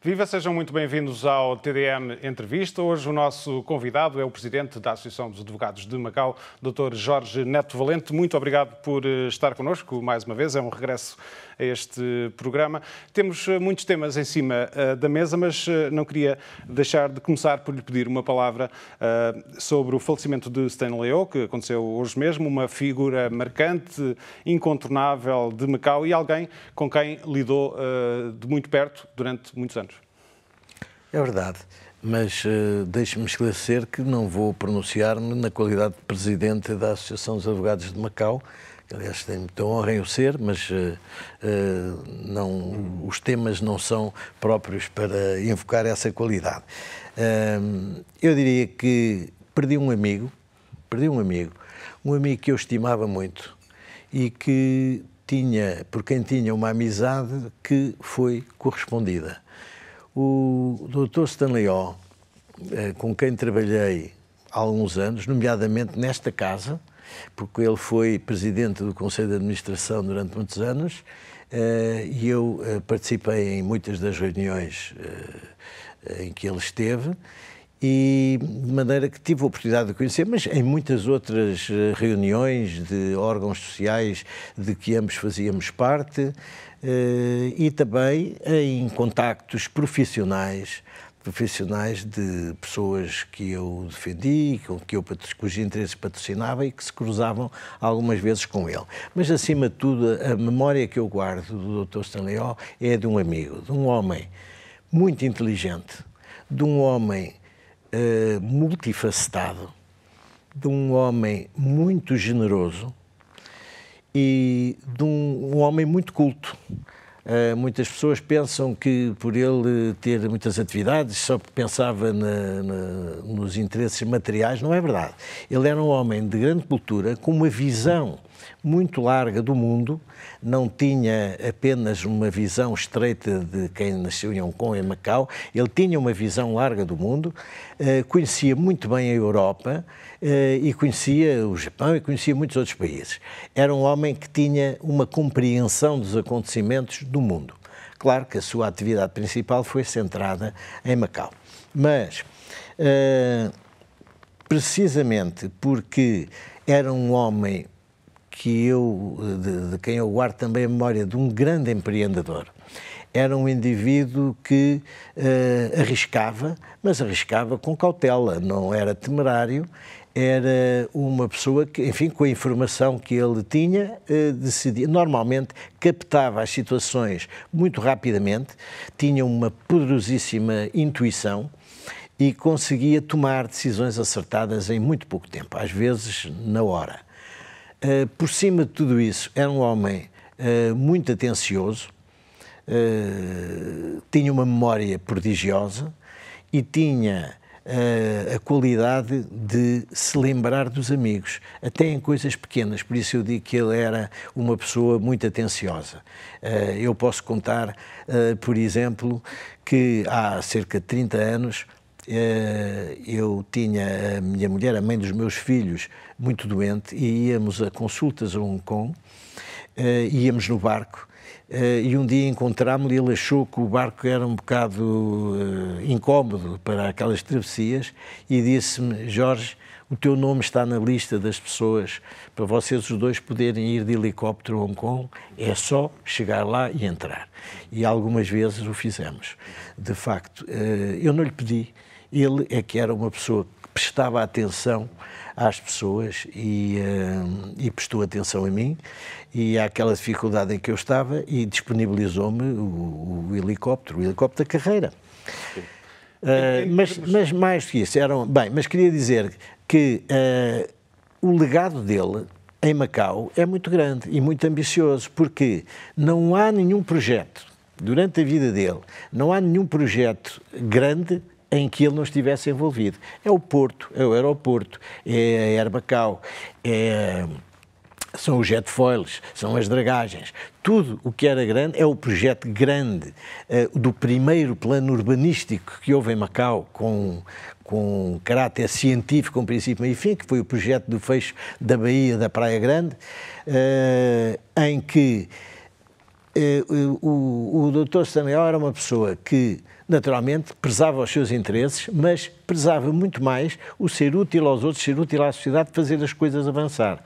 Viva, sejam muito bem-vindos ao TDM Entrevista. Hoje o nosso convidado é o presidente da Associação dos Advogados de Macau, Dr. Jorge Neto Valente. Muito obrigado por eh, estar connosco mais uma vez. É um regresso a este programa. Temos eh, muitos temas em cima eh, da mesa, mas eh, não queria deixar de começar por lhe pedir uma palavra sobre o falecimento de Stanley O, que aconteceu hoje mesmo, uma figura marcante, incontornável de Macau e alguém com quem lidou de muito perto durante muitos anos. É verdade mas uh, deixe-me esclarecer que não vou pronunciar-me na qualidade de presidente da Associação dos Advogados de Macau, aliás, tem muita honra em o ser, mas uh, não, hum. os temas não são próprios para invocar essa qualidade. Uh, eu diria que perdi um amigo, perdi um amigo, um amigo que eu estimava muito e que tinha, por quem tinha uma amizade que foi correspondida. O Dr. Stanley O, com quem trabalhei há alguns anos, nomeadamente nesta casa, porque ele foi presidente do Conselho de Administração durante muitos anos eh, e eu eh, participei em muitas das reuniões eh, em que ele esteve e de maneira que tive a oportunidade de conhecer, mas em muitas outras reuniões de órgãos sociais de que ambos fazíamos parte e também em contactos profissionais profissionais de pessoas que eu defendi, que eu, cujos interesses patrocinava e que se cruzavam algumas vezes com ele. Mas, acima de tudo, a memória que eu guardo do Dr. Stanley o é de um amigo, de um homem muito inteligente, de um homem uh, multifacetado, de um homem muito generoso e de um, um homem muito culto. Uh, muitas pessoas pensam que por ele ter muitas atividades só pensava na, na, nos interesses materiais, não é verdade. Ele era um homem de grande cultura, com uma visão muito larga do mundo, não tinha apenas uma visão estreita de quem nasceu em Hong Kong e Macau, ele tinha uma visão larga do mundo, eh, conhecia muito bem a Europa eh, e conhecia o Japão e conhecia muitos outros países. Era um homem que tinha uma compreensão dos acontecimentos do mundo. Claro que a sua atividade principal foi centrada em Macau. Mas, eh, precisamente porque era um homem que eu, eh, de, de quem eu guardo também a memória de um grande empreendedor era um indivíduo que uh, arriscava, mas arriscava com cautela, não era temerário, era uma pessoa que, enfim, com a informação que ele tinha, eh, decidia. Normalmente captava as situações muito rapidamente, tinha uma poderosíssima intuição e conseguia tomar decisões acertadas em muito pouco tempo, às vezes na hora. Eh, por cima de tudo isso, era um homem uh, muito atencioso, uh, tinha uma memória prodigiosa e tinha a qualidade de se lembrar dos amigos, até em coisas pequenas. Por isso eu digo que ele era uma pessoa muito atenciosa. eu posso contar, por exemplo, que há cerca de 30 anos eh, eu tinha a minha mulher, a mãe dos meus filhos, muito doente, e íamos a consultas a Hong Kong, eh, íamos no barco, eh, e um dia encontrámo lhe e ele achou que o barco era um bocado incómodo para aquelas travessias e disse-me, Jorge, o teu nome está na lista das pessoas para vocês os dois poderem ir de helicóptero a Hong Kong, é só chegar lá e entrar. E algumas vezes o fizemos. De facto, eu não lhe pedi, ele é que era uma pessoa que prestava atenção às pessoas e, uh, e prestou atenção a mim e àquela dificuldade em que eu estava e disponibilizou-me o, o, helicóptero, o helicóptero da carreira. Uh, mas, mas, mais do que isso, eram, bem, mas queria dizer que uh, o legado dele em Macau é muito grande e muito ambicioso, porque não há nenhum projeto, durante a vida dele, não há nenhum projeto grande em que ele não estivesse envolvido. É o Porto, é o aeroporto, é a Herbacau, é, são os jetfoils, são as dragagens. Tudo o que era grande é o projeto grande é, do primeiro plano urbanístico que houve em Macau, com, com caráter científico, com um princípio e fim, que foi o projeto do fecho da Baía da Praia Grande, eh, em que eh, o, o, o Dr. Samuel era uma pessoa que naturalmente, prezava os seus interesses, mas prezava muito mais o ser útil aos outros, ser útil à sociedade, fazer as coisas avançar.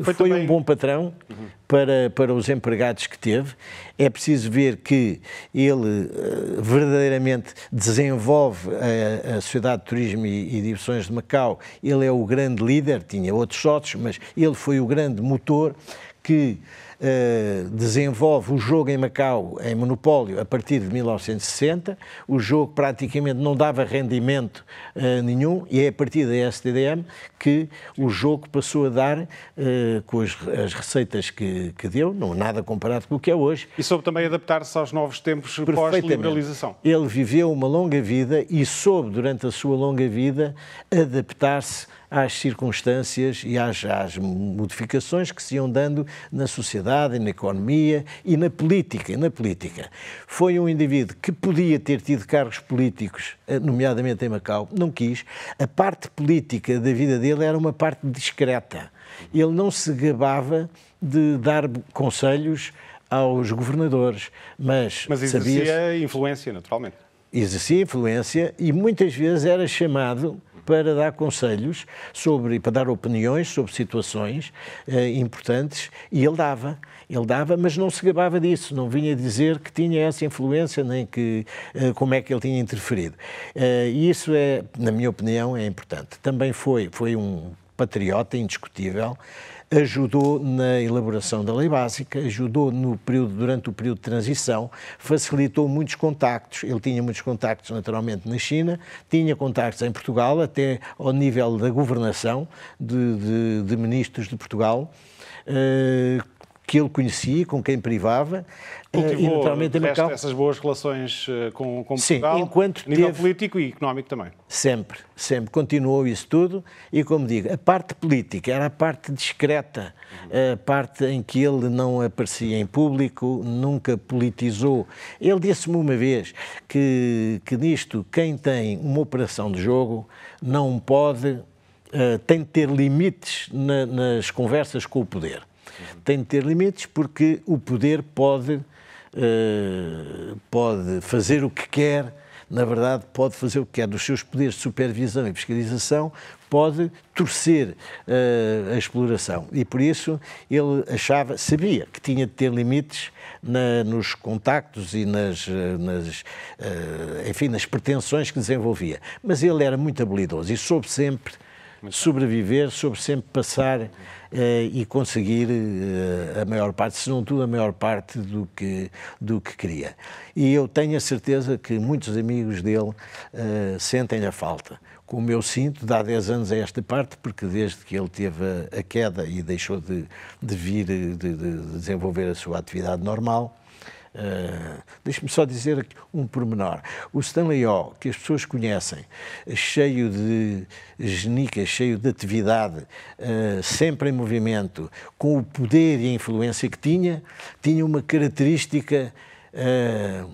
Foi, Foi também... um bom patrão uhum. para, para os empregados que teve. É preciso ver que ele eh, verdadeiramente desenvolve a, a, Sociedade de Turismo e, e Diversões de Macau. Ele é o grande líder, tinha outros sócios, mas ele foi o grande motor que uh, desenvolve o jogo em Macau em monopólio a partir de 1960. O jogo praticamente não dava rendimento uh, nenhum e é a partir da STDM que o jogo passou a dar, uh, com as, as receitas que, que, deu, não nada comparado com o que é hoje. E soube também adaptar-se aos novos tempos pós-liberalização. Ele viveu uma longa vida e soube, durante a sua longa vida, adaptar-se às circunstâncias e às, às modificações que se iam dando na sociedade, na economia e na política. Na política. Foi um indivíduo que podia ter tido cargos políticos, eh, nomeadamente em Macau, não quis. A parte política da vida dele era uma parte discreta. Ele não se gabava de dar conselhos aos governadores, mas, mas exercia sabia influência, naturalmente. Exercia influência e muitas vezes era chamado para dar conselhos sobre, para dar opiniões sobre situações eh, importantes e ele dava. Ele dava, mas não se gabava disso, não vinha dizer que tinha essa influência, nem que eh, como é que ele tinha interferido. Eh, e isso é, na minha opinião, é importante. Também foi, foi um patriota indiscutível ajudou na elaboração da lei básica, ajudou no período, durante o período de transição, facilitou muitos contactos. Ele tinha muitos contactos, naturalmente, na China, tinha contactos em Portugal, até ao nível da governação de, de, de ministros de Portugal. Uh, que ele conhecia, com quem privava. Eh, Cultivou, e naturalmente, em Macau. essas boas relações eh, com, com Portugal, Sim, enquanto nível teve, político e económico também. Sempre, sempre. Continuou isso tudo e, como digo, a parte política era a parte discreta, a parte em que ele não aparecia em público, nunca politizou. Ele disse-me uma vez que, que nisto, quem tem uma operação de jogo não pode Uh, tem de ter limites na, nas conversas com o poder uhum. tem de ter limites porque o poder pode, uh, pode fazer o que quer, na verdade, pode fazer o que quer dos seus poderes de supervisão e fiscalização, pode torcer uh, a exploração. E por isso ele achava, sabia que tinha de ter limites na, nos contactos e nas, eh, nas uh, enfim, nas pretensões que desenvolvia. Mas ele era muito habilidoso e soube sempre sobreviver, sobre sempre passar eh, e conseguir eh, a maior parte, se não tudo, a maior parte do que, do que queria. E eu tenho a certeza que muitos amigos dele uh, eh, sentem a falta. Como eu sinto, dá 10 anos a esta parte, porque desde que ele teve a, a queda e deixou de, de vir, de, de desenvolver a sua atividade normal, ah, deixe-me só dizer um pormenor. O Stanley O, que as pessoas conhecem, cheio de genica, cheio de atividade, uh, sempre em movimento, com o poder e a influência que tinha, tinha uma característica uh,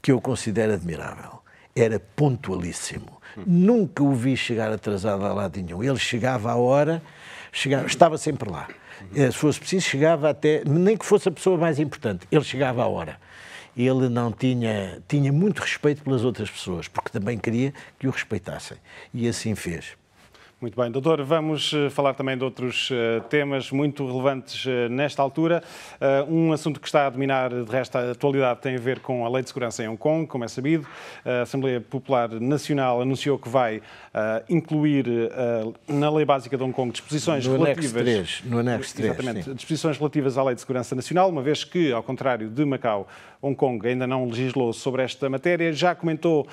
que eu considero admirável. Era pontualíssimo. Hum. Nunca o vi chegar atrasado a lado nenhum. Ele chegava à hora chegava, estava sempre lá. Eh, se fosse preciso, chegava até, nem que fosse a pessoa mais importante, ele chegava à hora. Ele não tinha, tinha muito respeito pelas outras pessoas, porque também queria que o respeitassem. E assim fez. Muito bem, doutor, vamos eh, falar também de outros eh, temas muito relevantes eh, nesta altura. Um assunto que está a dominar, de resto, a atualidade tem a ver com a Lei de Segurança em Hong Kong, como é sabido. A Assembleia Popular Nacional anunciou que vai incluir na Lei Básica de Hong Kong disposições no relativas... Anexo 3, no anexo 3, Exatamente, sim. disposições relativas à Lei de Segurança Nacional, uma vez que, ao contrário de Macau, Hong Kong ainda não legislou sobre esta matéria. Já comentou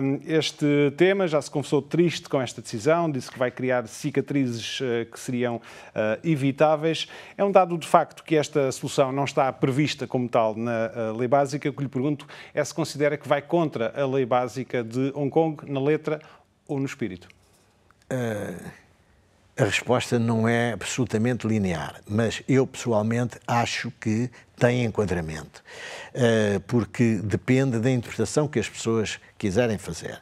um, este tema, já se confessou triste com esta decisão, disse que vai criar cicatrizes uh, que seriam uh, evitáveis. É um dado de facto que esta solução não está prevista como tal na eh, lei básica. O que lhe pergunto é se considera que vai contra a lei básica de Hong Kong na letra ou no espírito. Uh a resposta não é absolutamente linear, mas eu pessoalmente acho que tem enquadramento, eh, porque depende da interpretação que as pessoas quiserem fazer.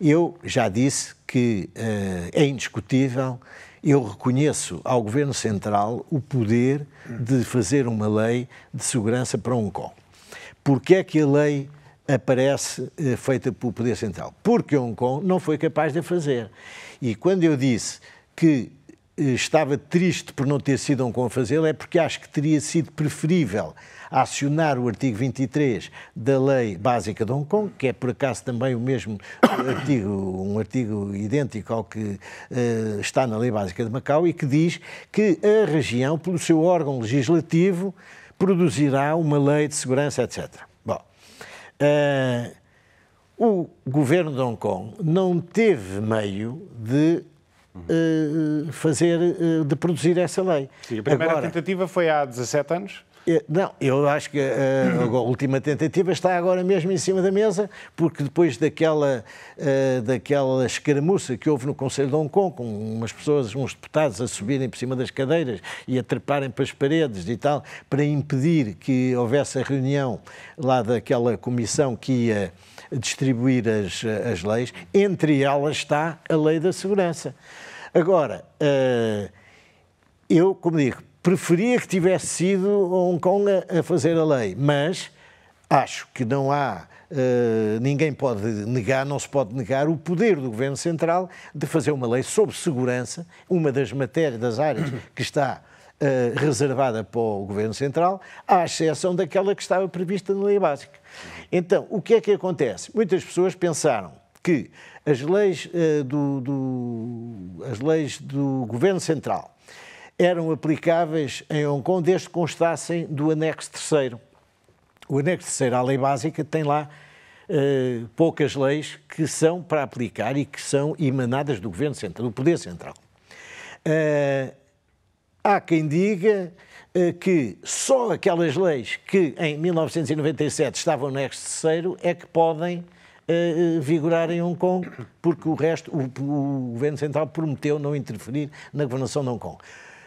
Eu já disse que eh, é indiscutível, eu reconheço ao Governo Central o poder de fazer uma lei de segurança para Hong Kong. Porquê é que a lei aparece eh, feita pelo Poder Central? Porque Hong Kong não foi capaz de fazer. E quando eu disse que eh, estava triste por não ter sido um fazê lo é porque acho que teria sido preferível acionar o artigo 23 da Lei Básica de Hong Kong, que é por acaso também o mesmo eh, artigo, um artigo idêntico ao que uh, está na Lei Básica de Macau e que diz que a região, pelo seu órgão legislativo, produzirá uma lei de segurança, etc. Bom, uh, o governo de Hong Kong não teve meio de eh, eh, fazer, eh, de produzir essa lei. Sim, a primeira Agora, tentativa foi há 17 anos? Não, eu acho que a, eh, a, última tentativa está agora mesmo em cima da mesa, porque depois daquela, eh, daquela escaramuça que houve no Conselho de Hong Kong, com umas pessoas, uns deputados a subirem por cima das cadeiras e a treparem para as paredes e tal, para impedir que houvesse a reunião lá daquela comissão que ia distribuir as, as leis, entre elas está a lei da segurança. Agora, eh, eu, como digo, preferia que tivesse sido Hong Kong a, a fazer a lei, mas acho que não há. Uh, ninguém pode negar, não se pode negar o poder do Governo Central de fazer uma lei sobre segurança, uma das matérias, das áreas que está uh, reservada para o Governo Central, à exceção daquela que estava prevista na lei básica. Então, o que é que acontece? Muitas pessoas pensaram que as leis, uh, do, do, as leis do Governo Central eram aplicáveis em Hong Kong desde que constassem do anexo terceiro. O anexo terceiro à lei básica tem lá uh, poucas leis que são para aplicar e que são emanadas do governo central, do poder central. Uh, há quem diga uh, que só aquelas leis que em 1997 estavam no anexo terceiro é que podem vigorar em Hong Kong, porque o resto, o, o governo central prometeu não interferir na governação de Hong Kong.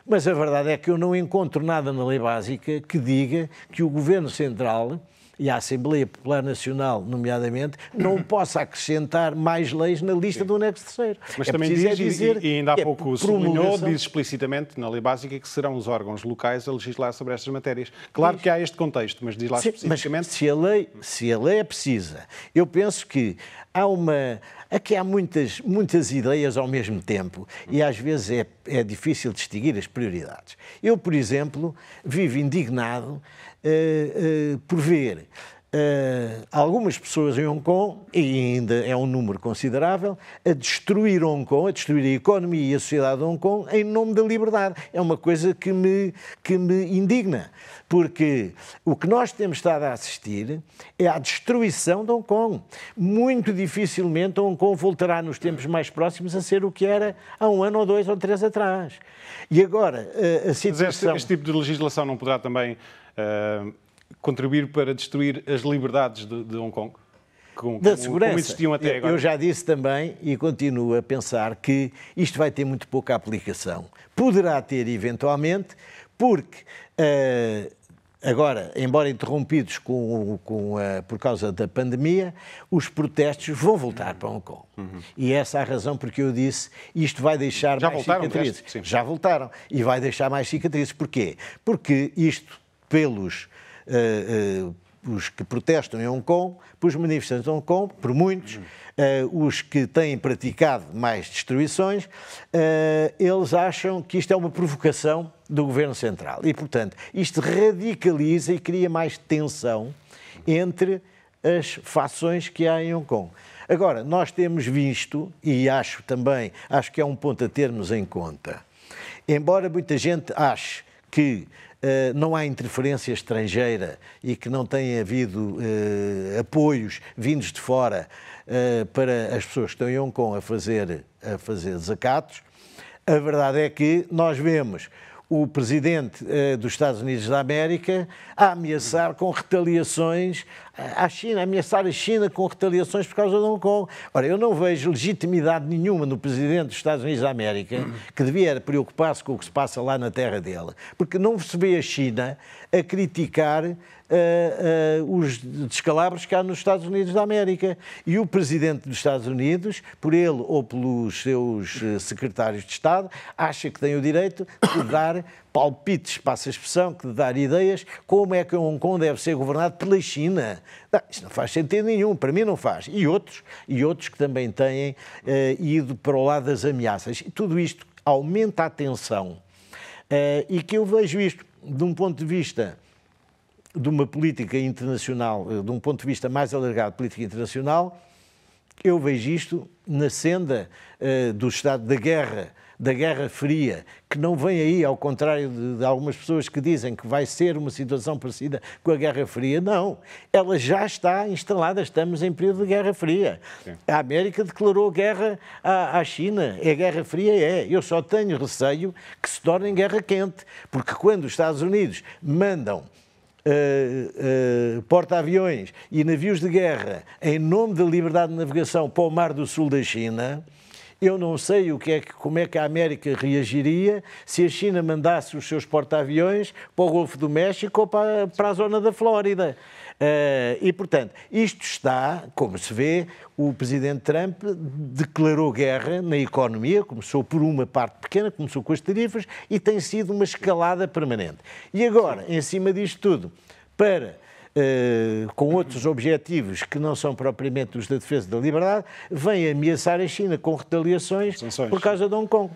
Mas a verdade é que eu não encontro nada na lei básica que diga que o Governo Central e a Assembleia Popular Nacional, nomeadamente, não possa acrescentar mais leis na lista Sim. do anexo terceiro. Mas é também é diz, é dizer, e, ainda há é pouco é sublinhou, diz explicitamente na lei básica que serão os órgãos locais a legislar sobre estas matérias. Claro diz. que há este contexto, mas diz lá Sim, especificamente... Mas se a, lei, se a lei é precisa, eu penso que há uma... Aqui há muitas, muitas ideias ao mesmo tempo e às vezes é, é difícil distinguir as prioridades. Eu, por exemplo, vivo indignado uh, por ver uh, algumas pessoas em Hong Kong, e ainda é um número considerável, a destruir Hong Kong, a destruir a economia e a sociedade de Hong Kong em nome da liberdade. É uma coisa que me, que me indigna, porque o que nós temos estado a assistir é à destruição de Hong Kong. Muito dificilmente Hong Kong voltará nos tempos mais próximos a ser o que era há um ano ou dois ou três atrás. E agora, a, situação... Mas este, este tipo de legislação não poderá também eh, contribuir para destruir as liberdades de, de Hong Kong? Com, da segurança. Como existiam até agora. Eu já disse também e continuo a pensar que isto vai ter muito pouca aplicação. Poderá ter eventualmente, porque uh, Agora, embora interrompidos com, com por causa da pandemia, os protestos vão voltar para Hong Kong. Uhum. E essa é a razão porque eu disse isto vai deixar Já mais voltaram, cicatrizes. Já voltaram. E vai deixar mais cicatrizes. Porquê? Porque isto pelos uh, uh, os que protestam em Hong Kong, pelos manifestantes de Hong Kong, por muitos, uh, os que têm praticado mais destruições, eles acham que isto é uma provocação do Governo Central. E, portanto, isto radicaliza e cria mais tensão entre as fações que há em Hong Kong. Agora, nós temos visto, e acho também, acho que é um ponto a termos em conta, embora muita gente ache que uh, não há interferência estrangeira e que não tem havido uh, apoios vindos de fora uh, para as pessoas que estão em Hong Kong a fazer, a fazer desacatos, a verdade é que nós vemos o presidente eh, dos Estados Unidos da América a ameaçar com retaliações à China, a ameaçar a China com retaliações por causa de Hong Kong. Ora, eu não vejo legitimidade nenhuma no presidente dos Estados Unidos da América que devia preocupar-se com o que se passa lá na terra dele, porque não se vê a China a criticar uh, uh, os descalabros que há nos Estados Unidos da América. E o presidente dos Estados Unidos, por ele ou pelos seus eh, secretários de Estado, acha que tem o direito de dar palpites, passa a expressão, que de dar ideias, como é que Hong Kong deve ser governado pela China. Não, isso não faz sentido nenhum, para mim não faz. E outros, e outros que também têm uh, ido para o lado das ameaças. E tudo isto aumenta a tensão. Uh, e que eu vejo isto de um ponto de vista de uma política internacional, eh, de um ponto de vista mais alargado, política internacional, eu vejo isto na senda uh, do estado da guerra, da Guerra Fria, que não vem aí, ao contrário de, de, algumas pessoas que dizem que vai ser uma situação parecida com a Guerra Fria. Não, ela já está instalada, estamos em período de Guerra Fria. Sim. A América declarou guerra à, à China, é Guerra Fria, é. Eu só tenho receio que se torne guerra quente, porque quando os Estados Unidos mandam uh, uh, porta-aviões e navios de guerra em nome da liberdade de navegação para o Mar do Sul da China, eu não sei o que é que, como é que a América reagiria se a China mandasse os seus porta-aviões para o Golfo do México ou para, para a zona da Flórida. Uh, e, portanto, isto está, como se vê, o presidente Trump declarou guerra na economia, começou por uma parte pequena, começou com as tarifas e tem sido uma escalada permanente. E agora, em cima disto tudo, para. Uh, com outros objetivos que não são propriamente os da defesa da liberdade, vem ameaçar a China com retaliações Sanções. por causa de Hong Kong.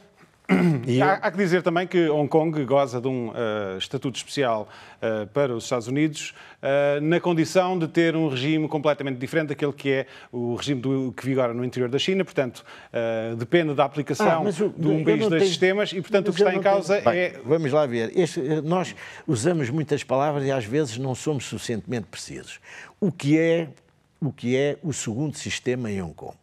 E há, há, que dizer também que Hong Kong goza de um uh, estatuto especial uh, para os Estados Unidos, uh, na condição de ter um regime completamente diferente daquele que é o regime do, que vigora no interior da China. Portanto, depende da aplicação ah, o, de um país dois tenho... sistemas e, portanto, o que está em causa tenho... é. Bem, vamos lá ver. Este, nós usamos muitas palavras e às vezes não somos suficientemente precisos. O que é o, que é o segundo sistema em Hong Kong?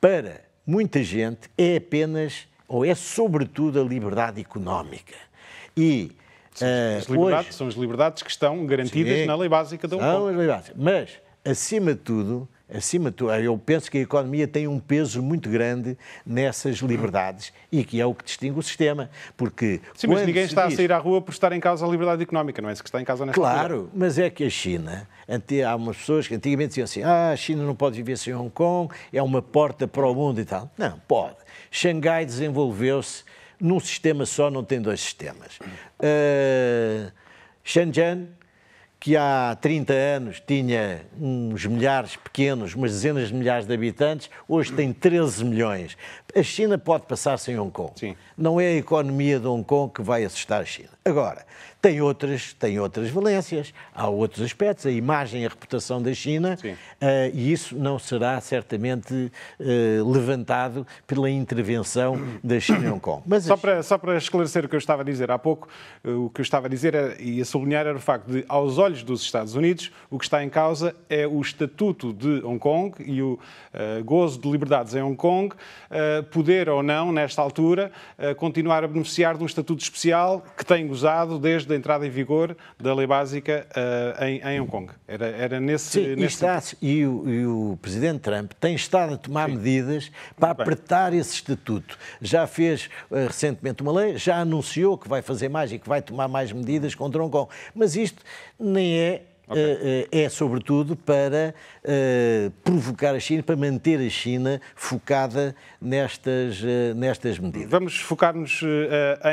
Para muita gente é apenas ou é sobretudo a liberdade económica. E uh, hoje, são as liberdades que estão garantidas sim, na lei básica da Kong. Mas, acima de tudo, acima de tudo, eh, eu penso que a economia tem um peso muito grande nessas liberdades e que é o que distingue o sistema, porque... Sim, mas ninguém está diz... a sair à rua por estar em causa a liberdade económica, não é isso que está em causa nesta Claro, altura. mas é que a China, há umas pessoas que antigamente diziam assim, ah, a China não pode viver sem Hong Kong, é uma porta para o mundo e tal. Não, pode. Xangai desenvolveu-se num sistema só, não tem dois sistemas. Uh, Shenzhen, que há 30 anos tinha uns milhares pequenos, umas dezenas de milhares de habitantes, hoje tem 13 milhões. A China pode passar sem Hong Kong. Sim. Não é a economia de Hong Kong que vai assustar a China. Agora, tem outras, tem outras valências, há outros aspectos, a imagem e a reputação da China, uh, e isso não será certamente uh, levantado pela intervenção da China em Hong Kong. Mas só, para, China... só para esclarecer o que eu estava a dizer há pouco, uh, o que eu estava a dizer era, e a sublinhar era o facto de, aos olhos dos Estados Unidos, o que está em causa é o estatuto de Hong Kong e o gozo de liberdades em Hong Kong, poder ou não, nesta altura, continuar a beneficiar de um estatuto especial que tem gozado desde da entrada em vigor da lei básica uh, em, em, Hong Kong. Era, era nesse. Sim, nesse... E, está, e, o, e, o, presidente Trump tem estado a tomar Sim. medidas para apertar esse estatuto. Já fez uh, recentemente uma lei, já anunciou que vai fazer mais e que vai tomar mais medidas contra Hong Kong. Mas isto nem é okay. Eh, eh, é sobretudo para eh, provocar a China, para manter a China focada nestas, nestas medidas. Vamos focar-nos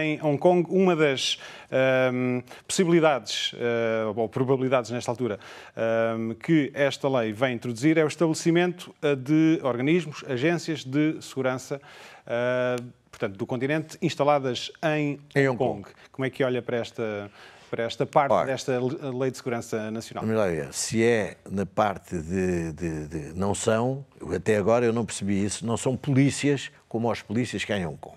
em Hong Kong. Uma das possibilidades, ou probabilidades nesta altura, que esta lei vem introduzir é o estabelecimento de organismos, agências de segurança. Uh, portanto, do continente, instaladas em, em Hong, Kong. Como é que olha para esta para esta parte Ora, desta Lei de Segurança Nacional? Olha, se é na parte de, de, de, Não são, até agora eu não percebi isso, não são polícias como as polícias que ganham com.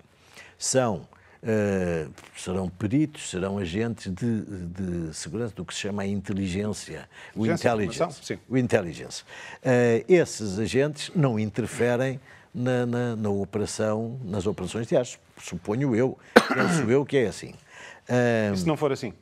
São. Uh, serão peritos, serão agentes de, de, segurança, do que se chama a inteligência, o intelligence. O intelligence. Uh, esses agentes não interferem na, na, na, operação, nas operações de aço. Suponho eu, penso eu que é assim. Uh, e se não for assim?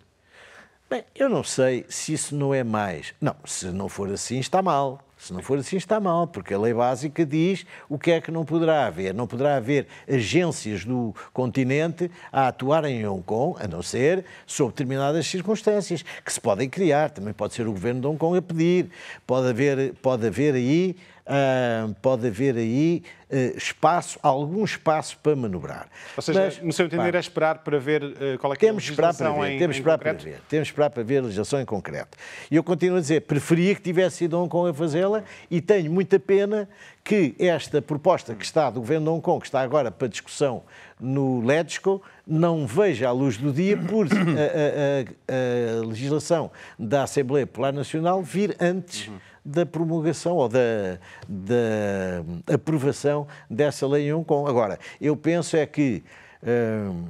Bem, eu não sei se isso não é mais. Não, se não for assim, está mal. Se não for assim, está mal, porque a lei básica diz o que é que não poderá haver. Não poderá haver agências do continente a atuarem em Hong Kong, a não ser sob determinadas circunstâncias, que se podem criar. Também pode ser o governo de Hong Kong a pedir. Pode haver, pode haver aí Uh, pode haver aí uh, espaço, algum espaço para manobrar. Ou seja, Mas, no seu entender, é esperar para ver uh, qual é que temos é a legislação para ver, em, temos em para ver, Temos esperar para ver a legislação em concreto. E eu continuo a dizer, preferia que tivesse sido Hong Kong a fazê-la e tenho muita pena que esta proposta que está do Governo de Hong Kong, que está agora para discussão no LEDSCO, não veja a luz do dia por a, a, a, a legislação da Assembleia Popular Nacional vir antes uhum da promulgação ou da, da aprovação dessa lei em Hong Kong. Agora, eu penso é que hum,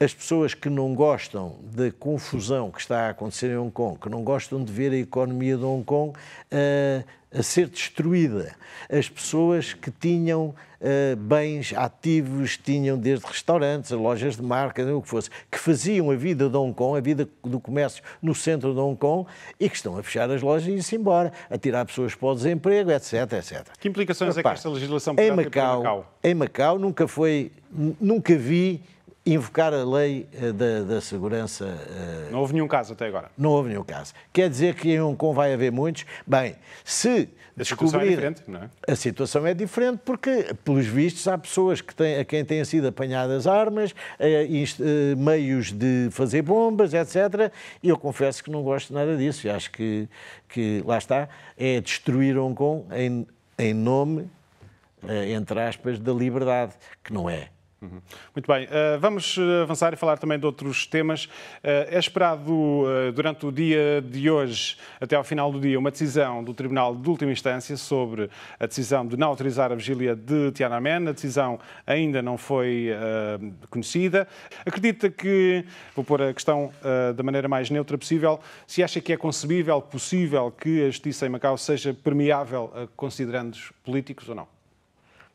as pessoas que não gostam da confusão que está a acontecer em Hong Kong, que não gostam de ver a economia de Hong Kong eh, a ser destruída, as pessoas que tinham eh, bens ativos, tinham desde restaurantes, lojas de marca, o que fosse, que faziam a vida de Hong Kong, a vida do comércio no centro de Hong Kong e que estão a fechar as lojas e ir-se embora, a tirar pessoas para o desemprego, etc, etc. Que implicações Repara, é que esta legislação pode ter Macau, para Macau? Em Macau nunca foi, nunca vi invocar a lei eh, da, da, segurança. Eh, não houve nenhum caso até agora. Não houve nenhum caso. Quer dizer que em Hong Kong vai haver muitos? Bem, se a situação é diferente, não é? A situação é diferente porque, pelos vistos, há pessoas que têm, a quem têm sido apanhadas armas, eh, meios de fazer bombas, etc. E eu confesso que não gosto nada disso. e acho que, que, lá está, é destruir Hong Kong em, em nome, entre aspas, da liberdade, que não é Uhum. Muito bem, eh, vamos eh, avançar e falar também de outros temas. Eh, é esperado durante o dia de hoje, até ao final do dia, uma decisão do Tribunal de Última Instância sobre a decisão de não autorizar a vigília de Tiananmen. A decisão ainda não foi conhecida. Acredita que, vou pôr a questão da maneira mais neutra possível, se acha que é concebível, possível que a justiça em Macau seja permeável a considerandos políticos ou não?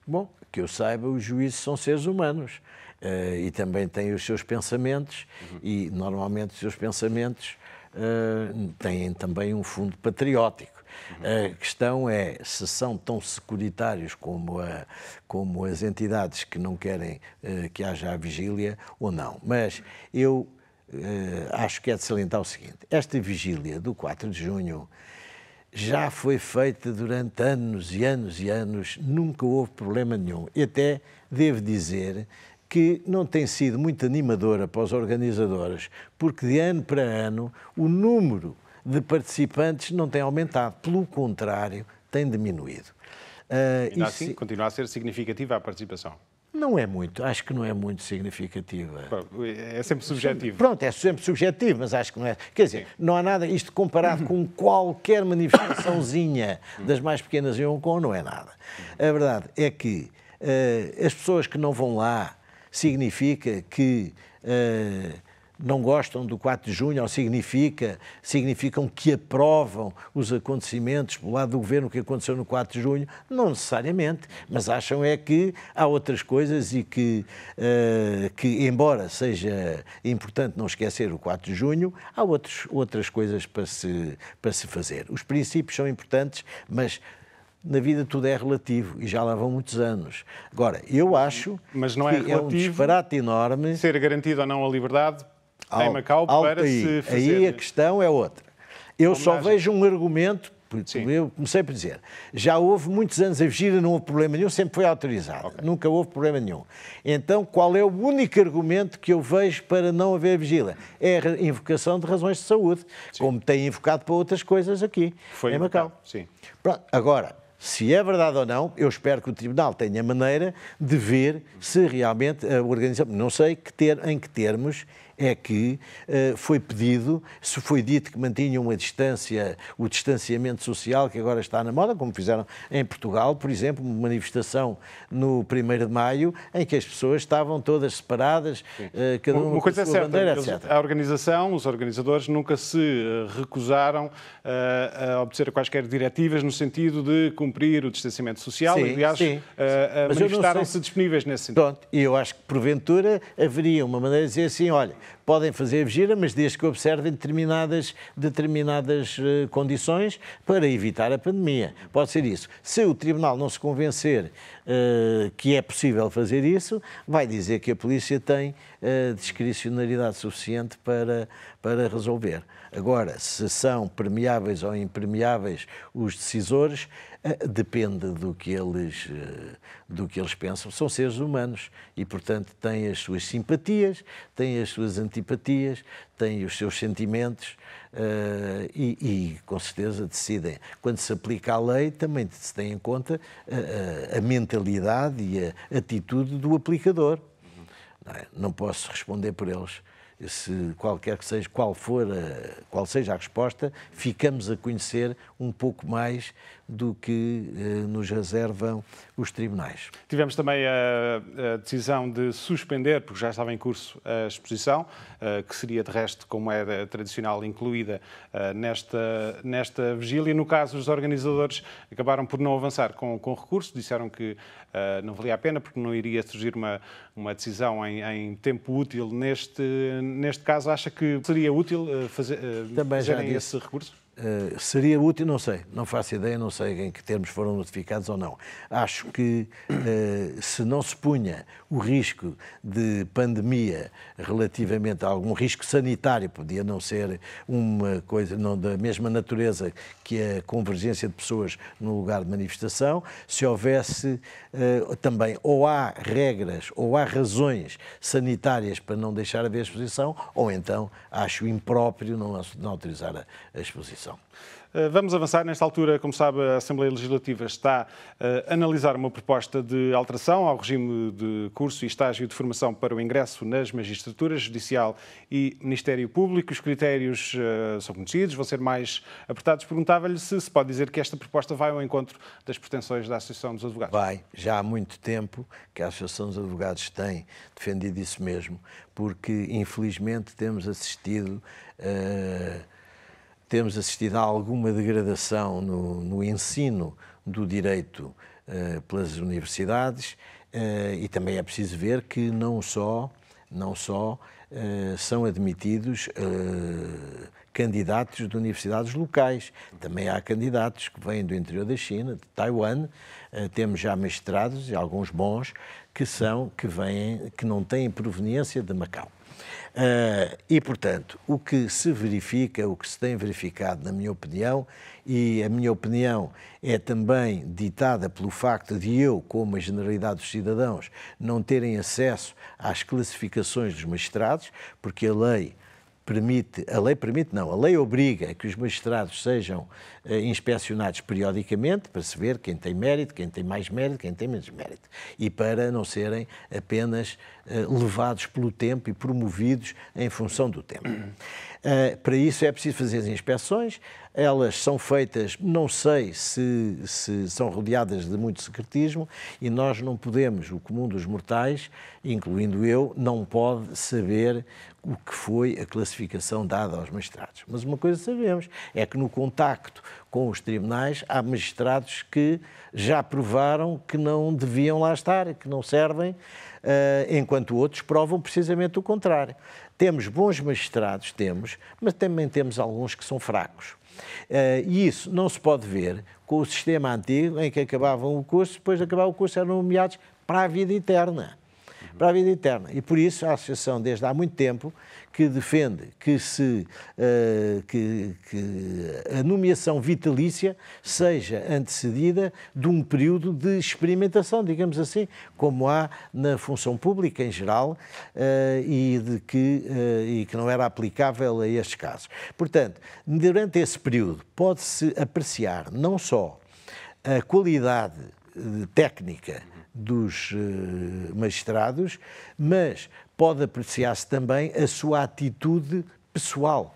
Bom, que eu saiba, os juízes são seres humanos uh, e também têm os seus pensamentos uhum. e normalmente os seus pensamentos uh, têm também um fundo patriótico. Uhum. A questão é se são tão securitários como, a, como as entidades que não querem uh, que haja a vigília ou não. Mas eu acho que é de salientar o seguinte: esta vigília do 4 de junho já foi feita durante anos e anos e anos, nunca houve problema nenhum. E até devo dizer que não tem sido muito animadora para os organizadores, porque de ano para ano o número de participantes não tem aumentado, pelo contrário, tem diminuído. Uh, assim, se... continua a ser significativa a participação. Não é muito, acho que não é muito significativa. É sempre subjetivo. Pronto, é sempre subjetivo, mas acho que não é. Quer dizer, Sim. não há nada, isto comparado com qualquer manifestaçãozinha das mais pequenas em Hong Kong, não é nada. A verdade é que uh, as pessoas que não vão lá significa que. Uh, não gostam do 4 de junho, ou significa, significam que aprovam os acontecimentos pelo lado do governo que aconteceu no 4 de junho, não necessariamente, mas acham é que há outras coisas e que, uh, que embora seja importante não esquecer o 4 de junho, há outros, outras coisas para se, para se fazer. Os princípios são importantes, mas na vida tudo é relativo e já lá vão muitos anos. Agora, eu acho Mas não é que é, é um disparate enorme. Ser garantido ou não a liberdade em Macau para se fazer. Aí a questão é outra. Eu só vejo um argumento Sim. Eu comecei por dizer, já houve muitos anos a vigília, não houve problema nenhum, sempre foi autorizada, okay. nunca houve problema nenhum. Então, qual é o único argumento que eu vejo para não haver vigília? É a invocação de razões de saúde, sim. como tem invocado para outras coisas aqui, foi em Macau. Macau. Sim. Pronto, agora, se é verdade ou não, eu espero que o Tribunal tenha maneira de ver se realmente a eh, organização, não sei que ter, em que termos é que uh, foi pedido, se foi dito que mantinham a distância, o distanciamento social que agora está na moda, como fizeram em Portugal, por exemplo, uma manifestação no 1 de maio, em que as pessoas estavam todas separadas, uh, cada uma, uma coisa com a é sua é certa, bandeira, etc. A organização, os organizadores nunca se eh, recusaram uh, a obter quaisquer diretivas no sentido de cumprir o distanciamento social, sim, e, aliás, sim, manifestaram-se disponíveis nesse sentido. Pronto, e eu acho que porventura haveria uma maneira de dizer assim, olha, podem fazer a gira, mas desde que observem determinadas, determinadas uh, condições para evitar a pandemia. Pode ser isso. Se o Tribunal não se convencer uh, que é possível fazer isso, vai dizer que a polícia tem uh, discricionariedade suficiente para, para resolver. Agora, se são permeáveis ou impermeáveis os decisores, eh, depende do que eles, eh, do que eles pensam. São seres humanos e, portanto, têm as suas simpatias, têm as suas antipatias, têm os seus sentimentos uh, e, e, com certeza, decidem. Quando se aplica a lei, também se tem em conta a, a mentalidade e a atitude do aplicador. Não, é? Não posso responder por eles se qualquer que seja, qual for a, qual seja a resposta, ficamos a conhecer um pouco mais do que eh, nos reservam os tribunais. Tivemos também a, decisão de suspender, porque já estava em curso a exposição, eh, que seria de resto, como era tradicional, incluída eh, nesta, nesta vigília. No caso, os organizadores acabaram por não avançar com, com recurso, disseram que não valia a pena, porque não iria surgir uma, uma decisão em, em tempo útil. Neste, neste caso, acha que seria útil fazer, também já disse, esse recurso? Eh, seria útil, não sei, não faço ideia, não sei em que termos foram notificados ou não. Acho que uh, se não se punha o risco de pandemia relativamente a algum risco sanitário, podia não ser uma coisa não da mesma natureza que a convergência de pessoas no lugar de manifestação, se houvesse uh, também ou há regras ou há razões sanitárias para não deixar haver exposição, ou então acho impróprio não, não autorizar a, a exposição. Eh, vamos avançar. Nesta altura, como sabe, a Assembleia Legislativa está eh, a analisar uma proposta de alteração ao regime de curso e estágio de formação para o ingresso nas magistraturas judicial e Ministério Público. Os critérios eh, são conhecidos, vão ser mais apertados. Perguntava-lhe se se pode dizer que esta proposta vai ao encontro das pretensões da Associação dos Advogados. Vai. Já há muito tempo que a Associação dos Advogados tem defendido isso mesmo, porque infelizmente temos assistido. Uh, temos assistido a alguma degradação no, no ensino do direito uh, pelas universidades uh, e também é preciso ver que não só, não só uh, são admitidos candidatos de universidades locais, também há candidatos que vêm do interior da China, de Taiwan, temos já mestrados e alguns bons que são que vêm que não têm proveniência de Macau. Uh, e, portanto, o que se verifica, o que se tem verificado, na minha opinião, e a minha opinião é também ditada pelo facto de eu, como a generalidade dos cidadãos, não terem acesso às classificações dos magistrados, porque a lei permite, a lei permite, não, a lei obriga que os magistrados sejam eh, inspecionados periodicamente para se ver quem tem mérito, quem tem mais mérito, quem tem menos mérito. E para não serem apenas eh, levados pelo tempo e promovidos em função do tempo. Uh, para isso é preciso fazer as inspeções, elas são feitas, não sei se, se são rodeadas de muito secretismo, e nós não podemos, o comum dos mortais, incluindo eu, não pode saber o que foi a classificação dada aos magistrados. Mas uma coisa sabemos, é que no contacto com os tribunais há magistrados que já provaram que não deviam lá estar, que não servem, eh, enquanto outros provam precisamente o contrário. Temos bons magistrados, temos, mas também temos alguns que são fracos. Eh, e isso não se pode ver com o sistema antigo em que acabavam o curso, depois de acabar o curso eram nomeados para a vida eterna. Para a vida eterna. E por isso a Associação, desde há muito tempo, que defende que, se, uh, que, que a nomeação vitalícia seja antecedida de um período de experimentação, digamos assim, como há na função pública em geral uh, e, de que, uh, e que não era aplicável a estes casos. Portanto, durante esse período pode-se apreciar não só a qualidade técnica dos magistrados, mas pode apreciar-se também a sua atitude pessoal,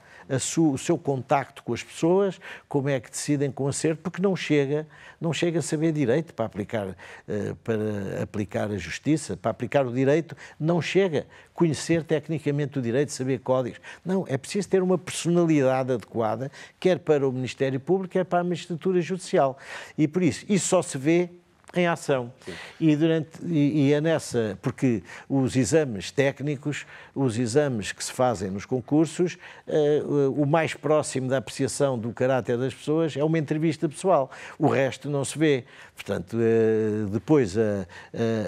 o seu contacto com as pessoas, como é que decidem com acerto, porque não chega, não chega a saber direito para aplicar, eh, para aplicar a justiça, para aplicar o direito, não chega conhecer tecnicamente o direito, saber códigos. Não, é preciso ter uma personalidade adequada, quer para o Ministério Público, quer para a magistratura judicial. E por isso, isso só se vê em ação. Sim. E, durante, e, e, é nessa, porque os exames técnicos, os exames que se fazem nos concursos, uh, o mais próximo da apreciação do caráter das pessoas é uma entrevista pessoal. O resto não se vê. Portanto, eh, depois a,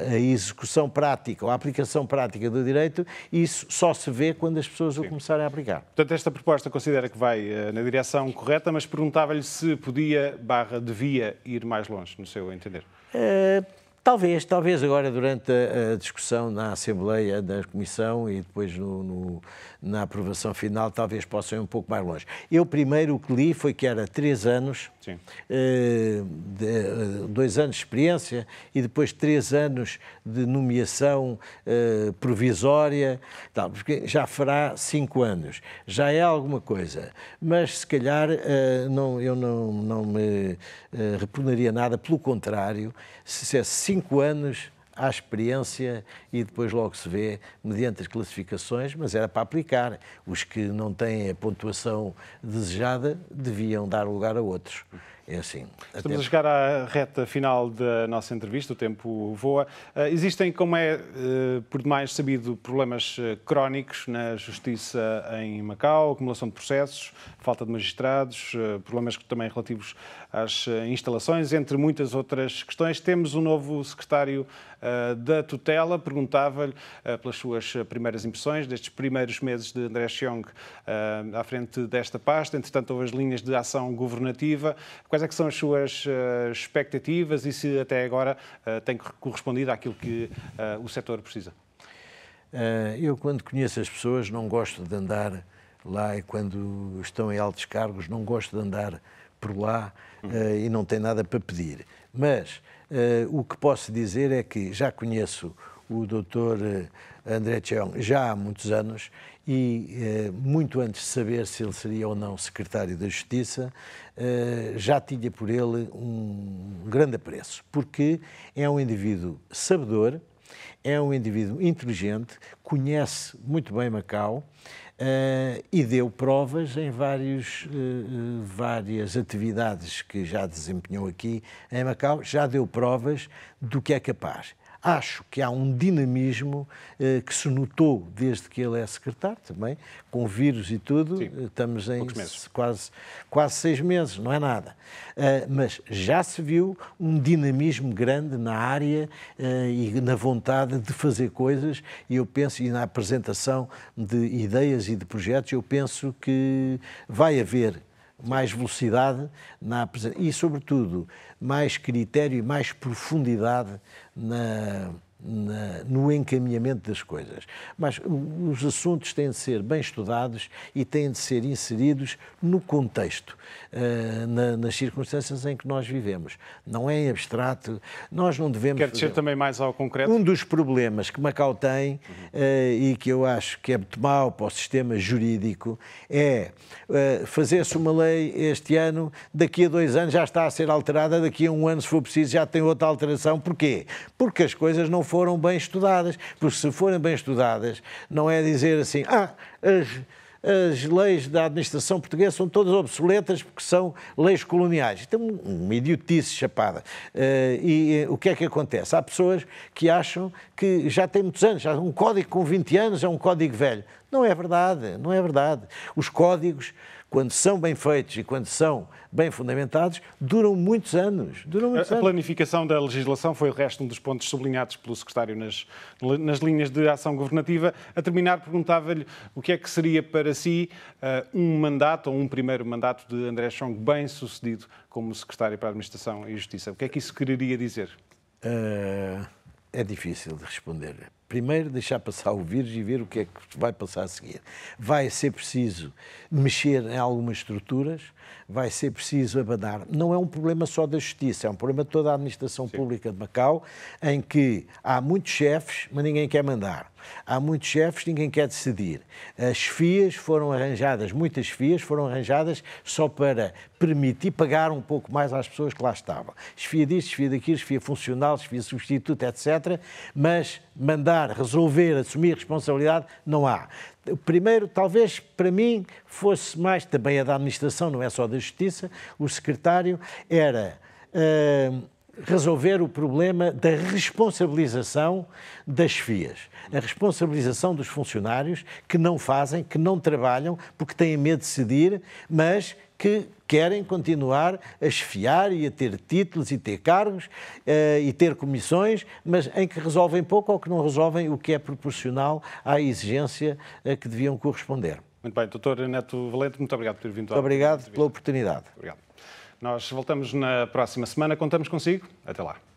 a, execução prática ou a aplicação prática do direito, isso só se vê quando as pessoas Sim. o começarem a aplicar. Portanto, esta proposta considera que vai eh, na direção correta, mas perguntava-lhe se podia, barra, devia ir mais longe, no seu entender. É... Talvez, talvez agora durante a, discussão na Assembleia, da Comissão e depois no, no, na aprovação final, talvez possa ir um pouco mais longe. Eu primeiro o que li foi que era três anos uh, de, eh, dois anos de experiência e depois três anos de nomeação uh, provisória, tal, porque já fará cinco anos, já é alguma coisa, mas se calhar uh, não, eu não, não me repugnaria nada, pelo contrário, se dissesse é cinco anos à experiência e depois logo se vê mediante as classificações, mas era para aplicar. Os que não têm a pontuação desejada deviam dar lugar a outros. É assim. Estamos até... a chegar à reta final da nossa entrevista, o tempo voa. Eh, existem, como é eh, por demais sabido, problemas eh, crónicos na justiça em Macau, acumulação de processos, falta de magistrados, problemas também relativos às instalações, entre muitas outras questões. Temos um novo secretário eh, da tutela, perguntava-lhe eh, pelas suas eh, primeiras impressões destes primeiros meses de André Xiong à frente desta pasta. Entretanto, houve as linhas de ação governativa. Quais é que são as suas expectativas e se até agora tem correspondido àquilo que o setor precisa? Eu, quando conheço as pessoas, não gosto de andar lá e quando estão em altos cargos, não gosto de andar por lá uhum. e não tem nada para pedir. Mas eh, o que posso dizer é que já conheço o Dr. Eh, André Cheong já há muitos anos e eh, muito antes de saber se ele seria ou não secretário da Justiça, já tinha por ele um grande apreço, porque é um indivíduo sabedor, é um indivíduo inteligente, conhece muito bem Macau, Uh, e deu provas em vários, uh, várias atividades que já desempenhou aqui em Macau, já deu provas do que é capaz. Acho que há um dinamismo eh, que se notou desde que ele é secretário também, com o vírus e tudo, Sim, eh, estamos em quase, quase seis meses, não é nada. Uh, mas já se viu um dinamismo grande na área uh, e na vontade de fazer coisas, e eu penso, e na apresentação de ideias e de projetos, eu penso que vai haver mais velocidade na e, sobretudo, mais critério e mais profundidade No. na, no encaminhamento das coisas. Mas os assuntos têm de ser bem estudados e têm de ser inseridos no contexto, uh, na, nas circunstâncias em que nós vivemos. Não é em abstrato, nós não devemos. Quer dizer também mais ao concreto? Um dos problemas que Macau tem uhum. uh, e que eu acho que é muito mau para o sistema jurídico é uh, fazer-se uma lei este ano, daqui a dois anos já está a ser alterada, daqui a um ano, se for preciso, já tem outra alteração. Porquê? Porque as coisas não foram bem estudadas. Porque se forem bem estudadas, não é dizer assim, ah, as, as leis da administração portuguesa são todas obsoletas porque são leis coloniais. Então, uma idiotice chapada. Eh, e eh, o que é que acontece? Há pessoas que acham que já tem muitos anos, um código com 20 anos é um código velho. Não é verdade, não é verdade. Os códigos quando são bem feitos e quando são bem fundamentados, duram muitos anos. Duram muitos a, anos. planificação da legislação foi o resto um dos pontos sublinhados pelo secretário nas, nas linhas de ação governativa. A terminar, perguntava-lhe o que é que seria para si uh, um mandato ou um primeiro mandato de André Chong bem sucedido como secretário para a Administração e Justiça. O que é que isso quereria dizer? Uh, é difícil de responder primeiro deixar passar o vírus e ver o que é que vai passar a seguir. Vai ser preciso mexer em algumas estruturas, vai ser preciso abadar. Não é um problema só da justiça, é um problema de toda a administração Sim. pública de Macau, em que há muitos chefes, mas ninguém quer mandar. Há muitos chefes, ninguém quer decidir. As FIAs foram arranjadas, muitas FIAs foram arranjadas só para permitir pagar um pouco mais às pessoas que lá estavam. Esfia disto, esfia daquilo, esfia funcional, esfia substituto, etc. Mas mandar, resolver, assumir responsabilidade, não há o primeiro, talvez para mim, fosse mais, também é da administração, não é só da justiça, o secretário era. Uh, resolver o problema da responsabilização das FIAs, a responsabilização dos funcionários que não fazem, que não trabalham, porque têm medo de cedir, mas que querem continuar a chefiar e a ter títulos e ter cargos uh, e ter comissões, mas em que resolvem pouco ou que não resolvem o que é proporcional à exigência a eh, que deviam corresponder. Muito bem, doutor Neto Valente, muito obrigado por ter vindo. Muito obrigado pela oportunidade. Obrigado. Nós voltamos na próxima semana, contamos consigo. Até lá.